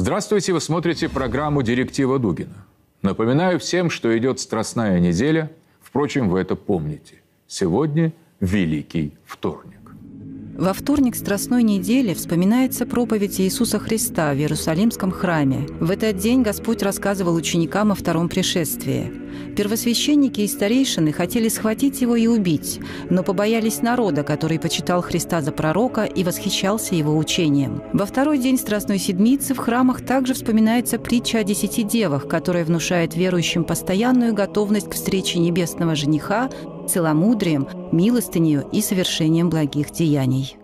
Здравствуйте, вы смотрите программу «Директива Дугина». Напоминаю всем, что идет страстная неделя. Впрочем, вы это помните. Сегодня Великий Вторник. Во вторник Страстной недели вспоминается проповедь Иисуса Христа в Иерусалимском храме. В этот день Господь рассказывал ученикам о втором пришествии. Первосвященники и старейшины хотели схватить его и убить, но побоялись народа, который почитал Христа за пророка и восхищался его учением. Во второй день Страстной Седмицы в храмах также вспоминается притча о десяти девах, которая внушает верующим постоянную готовность к встрече небесного жениха целомудрием, милостынею и совершением благих деяний.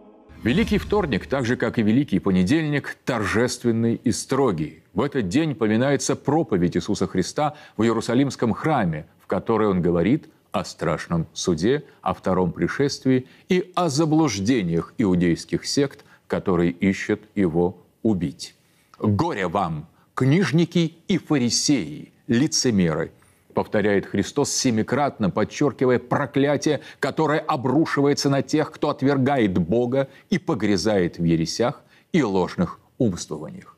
Великий вторник, так же как и Великий понедельник, торжественный и строгий. В этот день поминается проповедь Иисуса Христа в Иерусалимском храме, в которой он говорит о страшном суде, о втором пришествии и о заблуждениях иудейских сект, которые ищут его убить. «Горе вам, книжники и фарисеи, лицемеры!» повторяет Христос семикратно, подчеркивая проклятие, которое обрушивается на тех, кто отвергает Бога и погрязает в ересях и ложных умствованиях.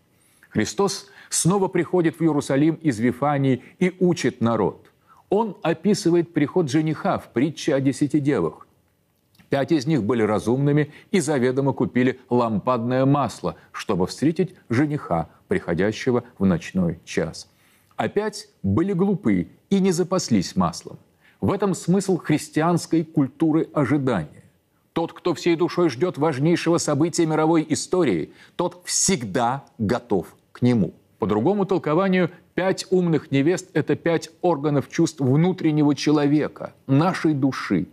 Христос снова приходит в Иерусалим из Вифании и учит народ. Он описывает приход жениха в притче о десяти девах. Пять из них были разумными и заведомо купили лампадное масло, чтобы встретить жениха, приходящего в ночной час. Опять а были глупы и не запаслись маслом. В этом смысл христианской культуры ожидания. Тот, кто всей душой ждет важнейшего события мировой истории, тот всегда готов к нему. По другому толкованию, пять умных невест – это пять органов чувств внутреннего человека, нашей души.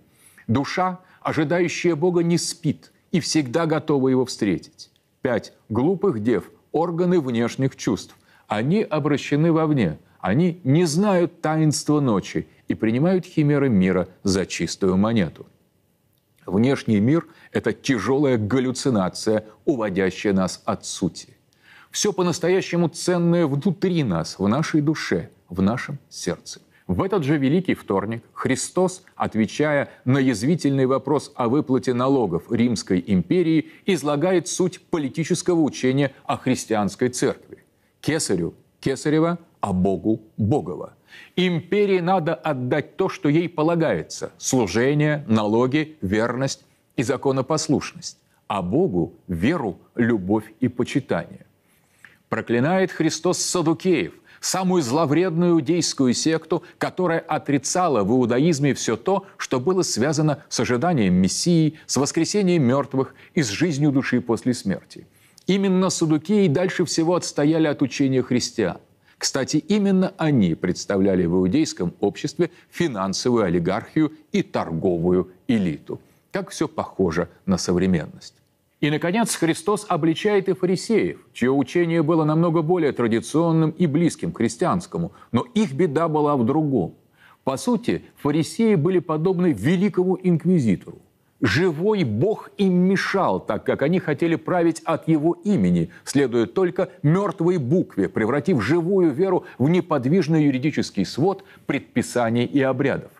Душа, ожидающая Бога, не спит и всегда готова его встретить. Пять глупых дев – органы внешних чувств. Они обращены вовне – они не знают таинства ночи и принимают химеры мира за чистую монету. Внешний мир – это тяжелая галлюцинация, уводящая нас от сути. Все по-настоящему ценное внутри нас, в нашей душе, в нашем сердце. В этот же Великий вторник Христос, отвечая на язвительный вопрос о выплате налогов Римской империи, излагает суть политического учения о христианской церкви. Кесарю – кесарева, а Богу – Богова. Империи надо отдать то, что ей полагается – служение, налоги, верность и законопослушность, а Богу – веру, любовь и почитание. Проклинает Христос Садукеев, самую зловредную иудейскую секту, которая отрицала в иудаизме все то, что было связано с ожиданием Мессии, с воскресением мертвых и с жизнью души после смерти. Именно садукеи дальше всего отстояли от учения христиан – кстати, именно они представляли в иудейском обществе финансовую олигархию и торговую элиту. Как все похоже на современность. И, наконец, Христос обличает и фарисеев, чье учение было намного более традиционным и близким к христианскому, но их беда была в другом. По сути, фарисеи были подобны великому инквизитору. Живой Бог им мешал, так как они хотели править от его имени, следуя только мертвой букве, превратив живую веру в неподвижный юридический свод предписаний и обрядов.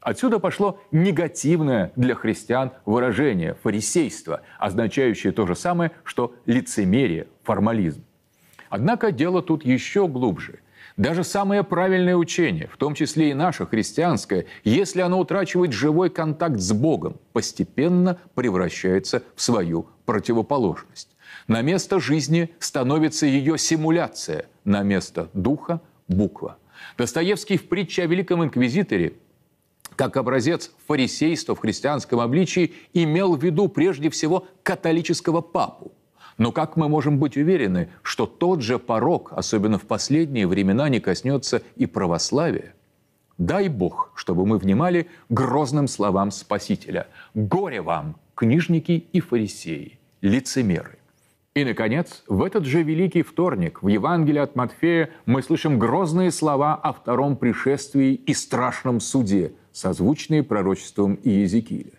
Отсюда пошло негативное для христиан выражение фарисейство, означающее то же самое, что лицемерие, формализм. Однако дело тут еще глубже – даже самое правильное учение, в том числе и наше христианское, если оно утрачивает живой контакт с Богом, постепенно превращается в свою противоположность. На место жизни становится ее симуляция, на место духа – буква. Достоевский в притче о великом инквизиторе как образец фарисейства в христианском обличии имел в виду прежде всего католического папу. Но как мы можем быть уверены, что тот же порог, особенно в последние времена, не коснется и православия? Дай Бог, чтобы мы внимали грозным словам Спасителя. «Горе вам, книжники и фарисеи, лицемеры!» И, наконец, в этот же Великий Вторник в Евангелии от Матфея мы слышим грозные слова о втором пришествии и страшном суде, созвучные пророчеством Иезекииля.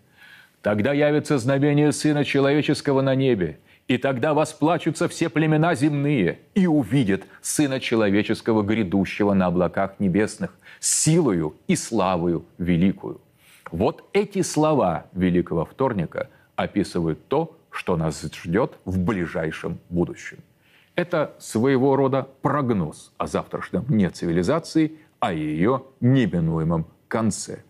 «Тогда явится знамение Сына Человеческого на небе, и тогда восплачутся все племена земные и увидят Сына Человеческого, грядущего на облаках небесных, силою и славою великую. Вот эти слова Великого Вторника описывают то, что нас ждет в ближайшем будущем. Это своего рода прогноз о завтрашнем дне цивилизации, о ее неминуемом конце.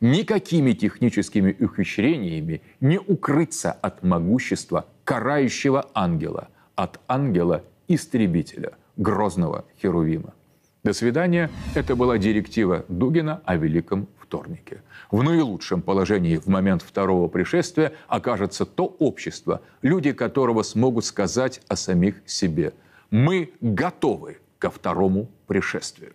Никакими техническими ухищрениями не укрыться от могущества карающего ангела, от ангела-истребителя, грозного Херувима. До свидания. Это была директива Дугина о Великом вторнике. В наилучшем положении в момент второго пришествия окажется то общество, люди которого смогут сказать о самих себе. Мы готовы ко второму пришествию.